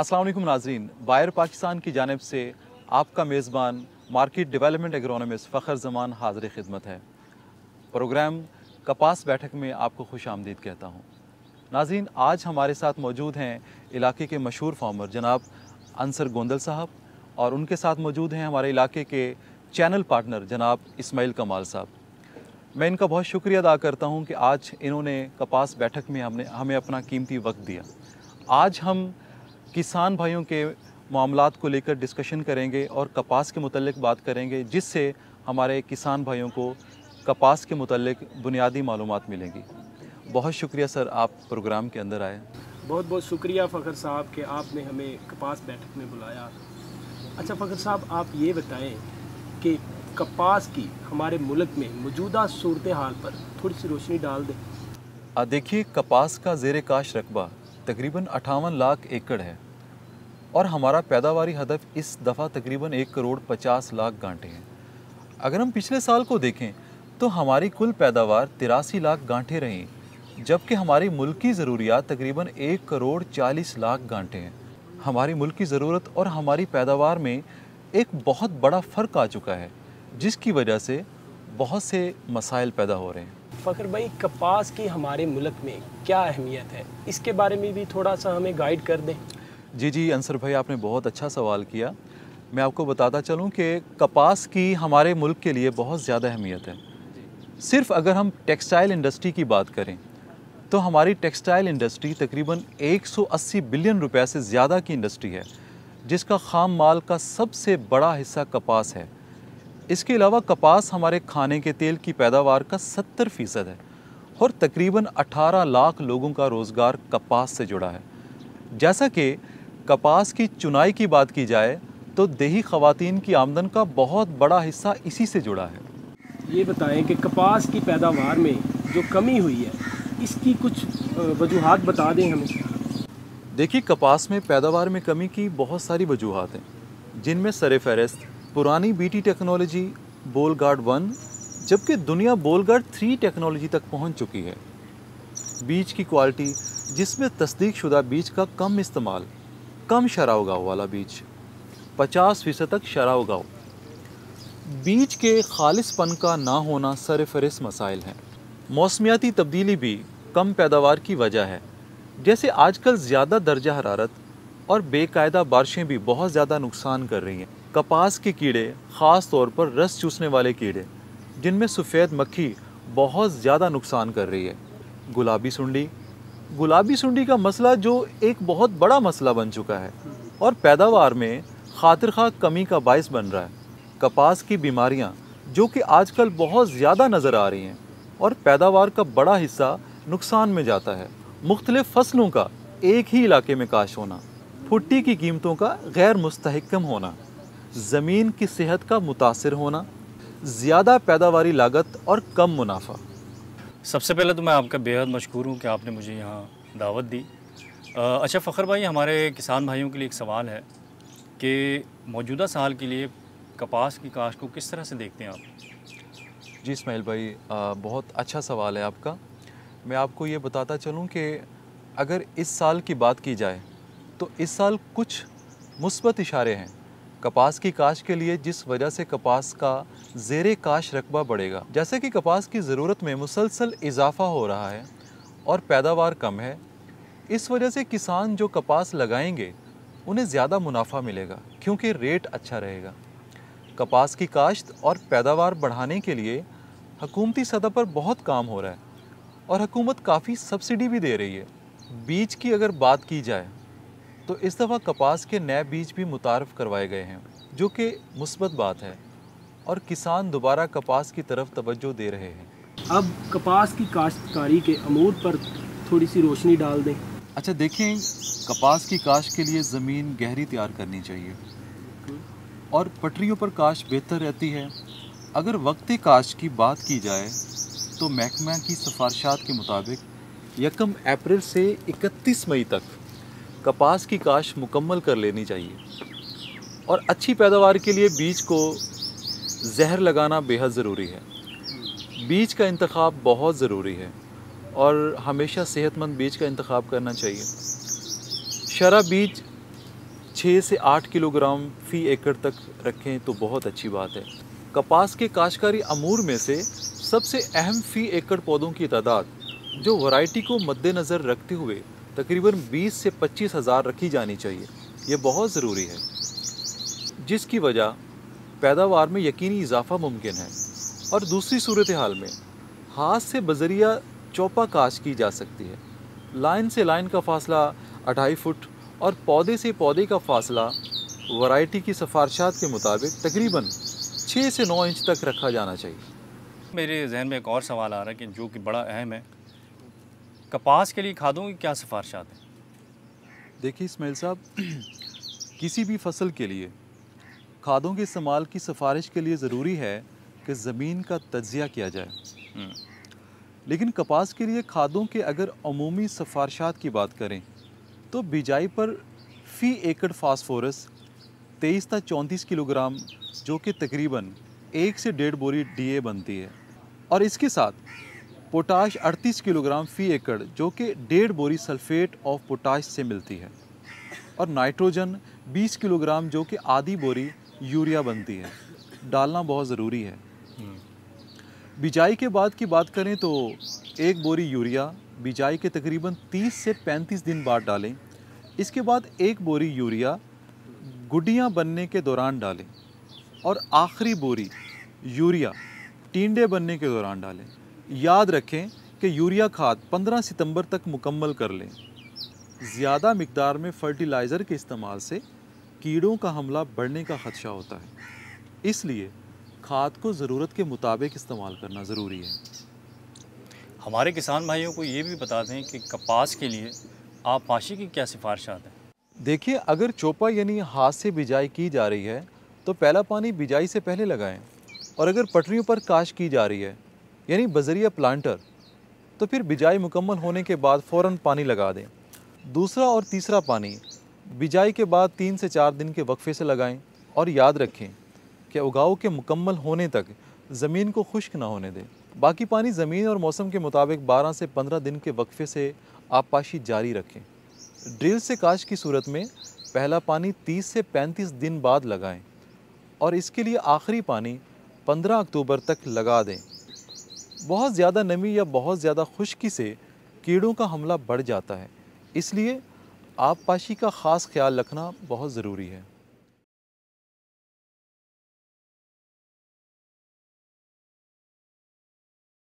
असलम नाजरीन बायर पाकिस्तान की जानब से आपका मेज़बान market development agronomist Fakhar Zaman हाजिर खिदमत है प्रोग्राम कपास बैठक में आपको खुश आमदीद कहता हूँ नाजीन आज हमारे साथ मौजूद हैं इलाके के मशहूर फार्मर जनाब अंसर गोंदल साहब और उनके साथ मौजूद हैं हमारे इलाके के चैनल पार्टनर जनाब इसमाइल कमाल साहब मैं इनका बहुत शुक्रिया अदा करता हूँ कि आज इन्होंने कपास बैठक में हमने हमें अपना कीमती वक्त दिया आज हम किसान भाइयों के मामला को लेकर डिस्कशन करेंगे और कपास के मतलब बात करेंगे जिससे हमारे किसान भाइयों को कपास के मतलब बुनियादी मालूम मिलेंगी बहुत शुक्रिया सर आप प्रोग्राम के अंदर आए बहुत बहुत शुक्रिया फ़खर साहब कि आपने हमें कपास बैठक में बुलाया अच्छा फ़खर साहब आप ये बताएं कि कपास की हमारे मुल्क में मौजूदा सूरत हाल पर थोड़ी सी रोशनी डाल दें देखिए कपास का जेर काश रकबा तकरीबन अट्ठावन लाख एकड़ है और हमारा पैदावारी हदफ इस दफ़ा तकरीबन एक करोड़ पचास लाख गांठे हैं अगर हम पिछले साल को देखें तो हमारी कुल पैदावार तिरासी लाख गांठे रहीं जबकि हमारी मुल्क की ज़रूरियात तकरीबन एक करोड़ चालीस लाख गांठे हैं हमारी मुल्क की ज़रूरत और हमारी पैदावार में एक बहुत बड़ा फ़र्क आ चुका है जिसकी वजह से बहुत से मसाइल पैदा हो रहे हैं फ़खर भाई कपास की हमारे मुल्क में क्या अहमियत है इसके बारे में भी थोड़ा सा हमें गाइड कर दें जी जी अंसर भाई आपने बहुत अच्छा सवाल किया मैं आपको बताता चलूँ कि कपास की हमारे मुल्क के लिए बहुत ज़्यादा अहमियत है सिर्फ अगर हम टेक्सटाइल इंडस्ट्री की बात करें तो हमारी टेक्सटाइल इंडस्ट्री तकरीबन 180 बिलियन रुपए से ज़्यादा की इंडस्ट्री है जिसका खाम माल का सबसे बड़ा हिस्सा कपास है इसके अलावा कपास हमारे खाने के तेल की पैदावार का सत्तर फ़ीसद है और तकरीबन 18 लाख लोगों का रोज़गार कपास से जुड़ा है जैसा कि कपास की चुनाई की बात की जाए तो देही खातन की आमदन का बहुत बड़ा हिस्सा इसी से जुड़ा है ये बताएं कि कपास की पैदावार में जो कमी हुई है इसकी कुछ वजूहत बता दें हमें देखिए कपास में पैदावार में कमी की बहुत सारी वजूहत हैं जिनमें सर फहरस्त पुरानी BT technology Bollgard one जबकि दुनिया बोल गार्ड थ्री टेक्नोलॉजी तक पहुंच चुकी है बीज की क्वालिटी जिसमें तस्दीक शुदा बीज का कम इस्तेमाल कम शराब गाव वाला बीज पचास फीसद तक शराब गाव बीज के खालिशपन का ना होना सर फहरिस मसाइल हैं मौसमियाती तब्दीली भी कम पैदावार की वजह है जैसे आजकल ज़्यादा दर्जा हरारत और बेकायदा बारिशें भी बहुत ज़्यादा नुकसान कर रही हैं कपास के कीड़े ख़ास तौर पर रस चूसने वाले कीड़े जिनमें सफ़ेद मक्खी बहुत ज़्यादा नुकसान कर रही है गुलाबी सुंडी गुलाबी सुंडी का मसला जो एक बहुत बड़ा मसला बन चुका है और पैदावार में खातिर खा कमी का बायस बन रहा है कपास की बीमारियाँ जो कि आजकल बहुत ज़्यादा नज़र आ रही हैं और पैदावार का बड़ा हिस्सा नुकसान में जाता है मुख्तलिफ़ फसलों का एक ही इलाके में काश होना फुट्टी की कीमतों का गैर मुस्तकम होना ज़मीन की सेहत का मुतासर होना ज़्यादा पैदावारी लागत और कम मुनाफा सबसे पहले तो मैं आपका बेहद मशहूर हूँ कि आपने मुझे यहाँ दावत दी अच्छा फ़खर भाई हमारे किसान भाइयों के लिए एक सवाल है कि मौजूदा साल के लिए कपास की काश को किस तरह से देखते हैं आप जी इसमाइल भाई आ, बहुत अच्छा सवाल है आपका मैं आपको ये बताता चलूँ कि अगर इस साल की बात की जाए तो इस साल कुछ मुस्बत इशारे हैं कपास की काश के लिए जिस वजह से कपास का जेर काश रकबा बढ़ेगा जैसे कि कपास की ज़रूरत में मुसलसल इजाफा हो रहा है और पैदावार कम है इस वजह से किसान जो कपास लगाएंगे उन्हें ज़्यादा मुनाफा मिलेगा क्योंकि रेट अच्छा रहेगा कपास की काश्त और पैदावार बढ़ाने के लिए हकूमती सतह पर बहुत काम हो रहा है और हकूमत काफ़ी सब्सिडी भी दे रही है बीज की अगर बात की जाए तो इस दफ़ा कपास के नए बीज भी मुतारफ़ करवाए गए हैं जो कि मुस्बत बात है और किसान दोबारा कपास की तरफ तवज्जो दे रहे हैं अब कपास की काश्तकारी के अमूर पर थोड़ी सी रोशनी डाल दें अच्छा देखें कपास की काश्त के लिए ज़मीन गहरी तैयार करनी चाहिए और पटरियों पर काश्त बेहतर रहती है अगर वक्त काश्त की बात की जाए तो महकमा की सिफारशात के मुताबिक यकम अप्रैल से 31 मई तक कपास की काश मुकम्मल कर लेनी चाहिए और अच्छी पैदावार के लिए बीज को जहर लगाना बेहद ज़रूरी है बीज का इंतखब बहुत ज़रूरी है और हमेशा सेहतमंद बीज का इंतखब करना चाहिए शरा बीज छः से आठ किलोग्राम फ़ी एकड़ तक रखें तो बहुत अच्छी बात है कपास के काशकारी अमूर में से सबसे अहम फ़ी एकड़ पौधों की तादाद जो वैरायटी को मद्देनज़र रखते हुए तकरीबन 20 से पच्चीस हज़ार रखी जानी चाहिए ये बहुत ज़रूरी है जिसकी वजह पैदावार में यकीनी इजाफा मुमकिन है और दूसरी सूरत हाल में हाथ से बजरिया चौपा काश की जा सकती है लाइन से लाइन का फासला अढ़ाई फुट और पौधे से पौधे का फासला वैरायटी की सफारशात के मुताबिक तकरीबन छः से नौ इंच तक रखा जाना चाहिए मेरे जहन में एक और सवाल आ रहा है कि जो कि बड़ा अहम है कपास के लिए खादों की क्या सिफारशात हैं देखिए इसमेल साहब किसी भी फसल के लिए खादों के इस्तेमाल की सिफारिश के लिए ज़रूरी है कि ज़मीन का तजिया किया जाए हम्म। लेकिन कपास के लिए खादों के अगर अमूमी सिफारशात की बात करें तो बिजाई पर फ़ी एकड़ फास्फोरस तेईस तक चौंतीस किलोग्राम जो कि तकरीबन एक से डेढ़ बोरी डीए बनती है और इसके साथ पोटाश 38 किलोग्राम फी एकड़ जो कि डेढ़ बोरी सल्फेट ऑफ पोटाश से मिलती है और नाइट्रोजन 20 किलोग्राम जो कि आधी बोरी यूरिया बनती है डालना बहुत ज़रूरी है बिजाई के बाद की बात करें तो एक बोरी यूरिया बिजाई के तकरीबन 30 से 35 दिन बाद डालें इसके बाद एक बोरी यूरिया गुडियाँ बनने के दौरान डालें और आखिरी बोरी यूरिया टींडे बनने के दौरान डालें याद रखें कि यूरिया खाद 15 सितंबर तक मुकम्मल कर लें ज़्यादा मकदार में फर्टिलाइज़र के इस्तेमाल से कीड़ों का हमला बढ़ने का ख़दशा होता है इसलिए खाद को ज़रूरत के मुताबिक इस्तेमाल करना ज़रूरी है हमारे किसान भाइयों को ये भी बता दें कि कपास के लिए आप पाशी की क्या सिफारिशात हैं देखिए अगर चोपा यानी हाथ से बिजाई की जा रही है तो पहला पानी बिजाई से पहले लगाएं और अगर पटरियों पर काश की जा रही है यानी बजरिया प्लांटर तो फिर बिजाई मुकम्मल होने के बाद फ़ौर पानी लगा दें दूसरा और तीसरा पानी बिजाई के बाद तीन से चार दिन के वक्फे से लगाएं और याद रखें कि उगाओ के मुकम्मल होने तक ज़मीन को खुश्क ना होने दें बाकी पानी ज़मीन और मौसम के मुताबिक 12 से 15 दिन के वक्फे से आपपाशी जारी रखें ड्रिल से काश की सूरत में पहला पानी 30 से 35 दिन बाद लगाएं और इसके लिए आखिरी पानी 15 अक्टूबर तक लगा दें बहुत ज़्यादा नमी या बहुत ज़्यादा खुश्की से कीड़ों का हमला बढ़ जाता है इसलिए आबपाशी का ख़ास ख्याल रखना बहुत ज़रूरी है